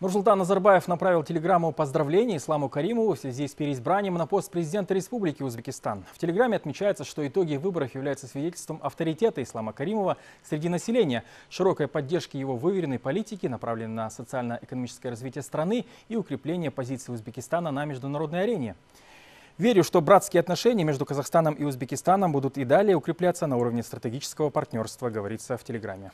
Нурсултан Назарбаев направил телеграмму поздравлений Исламу Каримову в связи с переизбранием на пост президента Республики Узбекистан. В телеграмме отмечается, что итоги выборов являются свидетельством авторитета Ислама Каримова среди населения, широкой поддержки его выверенной политики, направленной на социально-экономическое развитие страны и укрепление позиции Узбекистана на международной арене. Верю, что братские отношения между Казахстаном и Узбекистаном будут и далее укрепляться на уровне стратегического партнерства, говорится в телеграмме.